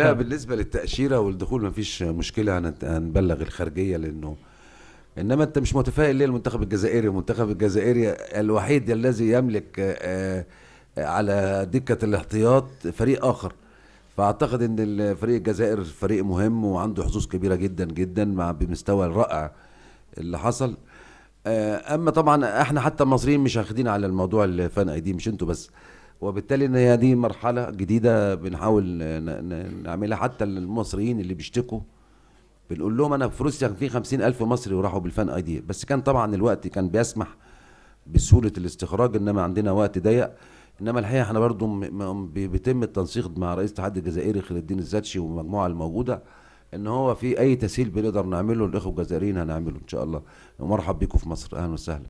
لا طيب. بالنسبة للتأشيرة والدخول ما فيش مشكلة هنبلغ الخارجية لأنه إنما أنت مش متفائل ليه المنتخب الجزائري المنتخب الجزائري الوحيد الذي يملك آه، على دكة الاحتياط فريق آخر فأعتقد إن فريق الجزائر فريق مهم وعنده حظوظ كبيرة جدا جدا مع بمستوى الرائع اللي حصل آه، أما طبعا إحنا حتى المصريين مش واخدين على الموضوع الفن دي مش أنتوا بس وبالتالي ان هي دي مرحله جديده بنحاول نعملها حتى المصريين اللي بيشتكوا بنقول لهم انا في روسيا كان في 50000 مصري وراحوا بالفان اي دي بس كان طبعا الوقت كان بيسمح بسهوله الاستخراج انما عندنا وقت ضيق انما الحقيقه احنا برضو بيتم التنسيق مع رئيس الاتحاد الجزائري خير الدين الزاتشي والمجموعه الموجوده ان هو في اي تسهيل بنقدر نعمله الاخوه الجزائريين هنعمله ان شاء الله ومرحب بيكم في مصر اهلا وسهلا